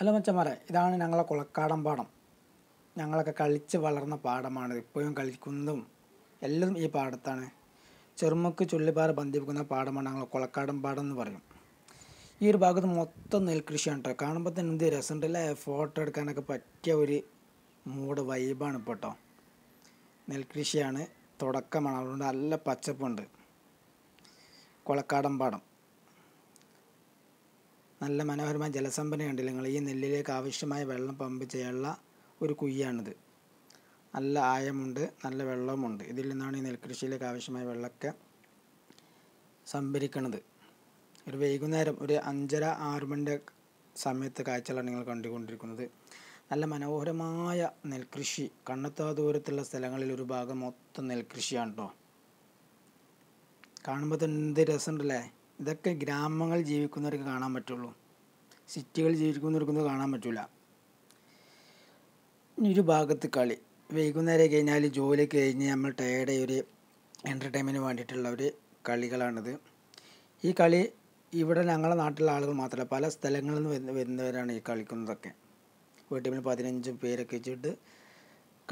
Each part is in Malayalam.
അല്ല മച്ചന്മാരെ ഇതാണ് ഞങ്ങളെ കുളക്കാടൻ പാടം ഞങ്ങളൊക്കെ കളിച്ച് വളർന്ന പാടമാണ് ഇപ്പോഴും കളിക്കുന്നതും എല്ലാം ഈ പാടത്താണ് ചെറുമുക്ക് ചുള്ളിപ്പാറ ബന്ധിപ്പിക്കുന്ന പാടമാണ് ഞങ്ങളെ കുളക്കാടൻ പാടം എന്ന് പറയും ഈ ഒരു ഭാഗത്ത് മൊത്തം നെൽകൃഷിയാണ് കേട്ടോ കാണുമ്പോൾ തന്നെ എന്ത് രസമുണ്ട് ഫോട്ടോ എടുക്കാനൊക്കെ പറ്റിയ ഒരു മൂഡ് വൈബാണ് ഇപ്പോൾ കേട്ടോ നെൽകൃഷിയാണ് തുടക്കമാണ് അതുകൊണ്ട് നല്ല പച്ചപ്പുണ്ട് കുളക്കാടൻ പാടം നല്ല മനോഹരമായ ജലസംഭരണി ഉണ്ട് നിങ്ങൾ ഈ നെല്ലിലേക്ക് ആവശ്യമായ വെള്ളം പമ്പ് ചെയ്യാനുള്ള ഒരു കുയ്യാണിത് നല്ല ആയമുണ്ട് നല്ല വെള്ളവുമുണ്ട് ഇതിൽ നിന്നാണ് ഈ നെൽകൃഷിയിലേക്ക് ആവശ്യമായ വെള്ളമൊക്കെ സംഭരിക്കണത് ഒരു വൈകുന്നേരം ഒരു അഞ്ചര ആറ് മണിൻ്റെ സമയത്ത് കാഴ്ചകളാണ് നിങ്ങൾ കണ്ടുകൊണ്ടിരിക്കുന്നത് നല്ല മനോഹരമായ നെൽകൃഷി കണ്ണെത്താ ദൂരത്തുള്ള സ്ഥലങ്ങളിൽ ഒരു ഭാഗം മൊത്തം നെൽകൃഷിയാണ് കേട്ടോ കാണുമ്പോൾ തന്നെ എന്ത് രസമുണ്ടല്ലേ ഇതൊക്കെ ഗ്രാമങ്ങളിൽ ജീവിക്കുന്നവർക്ക് കാണാൻ പറ്റുള്ളൂ സിറ്റികളിൽ ജീവിക്കുന്നവർക്കൊന്നും കാണാൻ പറ്റില്ല ഇനി ഒരു ഭാഗത്ത് കളി വൈകുന്നേരം കഴിഞ്ഞാൽ ജോലി കഴിഞ്ഞ് നമ്മൾ ടയേർഡായി ഒരു എൻ്റർടൈൻമെൻറ്റിന് വേണ്ടിയിട്ടുള്ള ഒരു കളികളാണിത് ഈ കളി ഇവിടെ ഞങ്ങളുടെ നാട്ടിലുള്ള ആളുകൾ മാത്രമല്ല പല സ്ഥലങ്ങളിൽ നിന്ന് വരുന്നവരാണ് ഈ കളിക്കുന്നതൊക്കെ വീട്ടിൽ പതിനഞ്ച് പേരൊക്കെ വെച്ചിട്ട്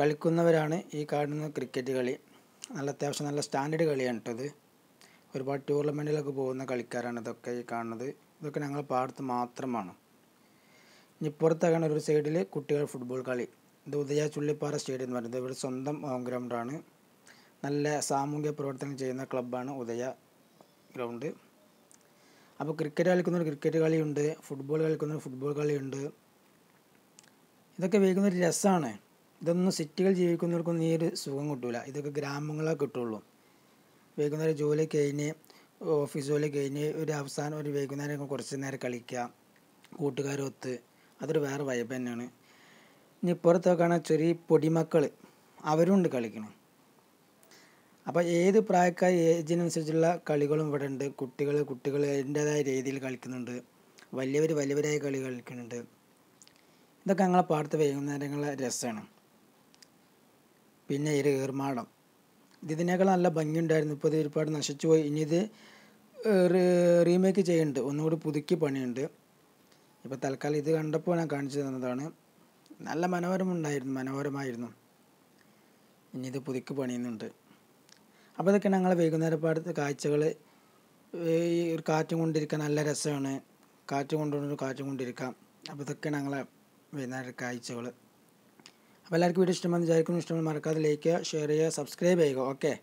കളിക്കുന്നവരാണ് ഈ കാണുന്ന ക്രിക്കറ്റ് കളി നല്ല അത്യാവശ്യം നല്ല സ്റ്റാൻഡേർഡ് കളിയാണ് കേട്ടത് ഒരുപാട് ടൂർണമെൻറ്റിലൊക്കെ പോകുന്ന കളിക്കാരാണ് ഇതൊക്കെ ഈ കാണുന്നത് ഇതൊക്കെ ഞങ്ങൾ പാടത്ത് മാത്രമാണ് ഇനി പുറത്തകണ ഒരു സൈഡിൽ കുട്ടികൾ ഫുട്ബോൾ കളി ഇത് ഉദയ ചുള്ളിപ്പാറ സ്റ്റേഡിയം എന്ന് പറയുന്നത് ഇവിടെ സ്വന്തം ഹോം ഗ്രൗണ്ടാണ് നല്ല സാമൂഹിക പ്രവർത്തനം ചെയ്യുന്ന ക്ലബ്ബാണ് ഉദയ ഗ്രൗണ്ട് അപ്പോൾ ക്രിക്കറ്റ് കളിക്കുന്നവർ ക്രിക്കറ്റ് കളിയുണ്ട് ഫുട്ബോൾ കളിക്കുന്നവർ ഫുട്ബോൾ കളിയുണ്ട് ഇതൊക്കെ വേക്കുന്ന ഒരു രസമാണ് ഇതൊന്നും സിറ്റികൾ ജീവിക്കുന്നവർക്കൊന്നും ഈ ഒരു സുഖം കിട്ടില്ല ഇതൊക്കെ ഗ്രാമങ്ങളെ കിട്ടുള്ളൂ വൈകുന്നേരം ജോലി കഴിഞ്ഞ് ഓഫീസ് ജോലി കഴിഞ്ഞ് ഒരു അവസാനം ഒരു വൈകുന്നേരം കുറച്ച് നേരം കളിക്കുക കൂട്ടുകാരൊത്ത് അതൊരു വേറെ വൈബ് തന്നെയാണ് ഇനി ഇപ്പുറത്ത് കാണാൻ ചെറിയ പൊടിമക്കൾ അവരുണ്ട് കളിക്കണം അപ്പോൾ ഏത് പ്രായക്കാർ ഏജിനനുസരിച്ചുള്ള കളികളും ഇവിടെ ഉണ്ട് കുട്ടികൾ കുട്ടികൾ അതിൻ്റേതായ രീതിയിൽ കളിക്കുന്നുണ്ട് വലിയവർ വലിയവരായ കളി കളിക്കുന്നുണ്ട് ഇതൊക്കെ ഞങ്ങളെ പാടത്ത് വൈകുന്നേരങ്ങളെ രസമാണ് പിന്നെ ഇരു ഈർമാടം ഇതിനേക്കാൾ നല്ല ഭംഗിയുണ്ടായിരുന്നു ഇപ്പോൾ ഇത് ഒരുപാട് നശിച്ചു പോയി ഇനി ഇത് റീമേക്ക് ചെയ്യുന്നുണ്ട് ഒന്നുകൂടി പുതുക്കി പണിയുണ്ട് ഇപ്പോൾ തൽക്കാലം ഇത് കണ്ടപ്പോൾ ഞാൻ കാണിച്ചു തന്നതാണ് നല്ല മനോഹരം ഉണ്ടായിരുന്നു മനോഹരമായിരുന്നു ഇനി ഇത് പുതുക്കി പണിയുന്നുണ്ട് അപ്പോൾ ഇതൊക്കെ ഞങ്ങൾ വൈകുന്നേരം പാടത്തെ കാഴ്ചകൾ ഈ ഒരു കാറ്റും കൊണ്ടിരിക്കാൻ നല്ല രസമാണ് കാറ്റും കൊണ്ടുകൊണ്ട് കാറ്റും കൊണ്ടിരിക്കാം അപ്പോൾ ഇതൊക്കെ ഞങ്ങളെ വൈകുന്നേര കാഴ്ചകൾ അപ്പോൾ എല്ലാവർക്കും വീഡിയോ ഇഷ്ടമെന്ന് വിചാരിക്കുന്നു ഇഷ്ടമാണ് മറക്കാതെ ലൈക്ക് ഷെയർ ചെയ്യുക സബ്സ്ക്രൈബ് ചെയ്യുക ഓക്കെ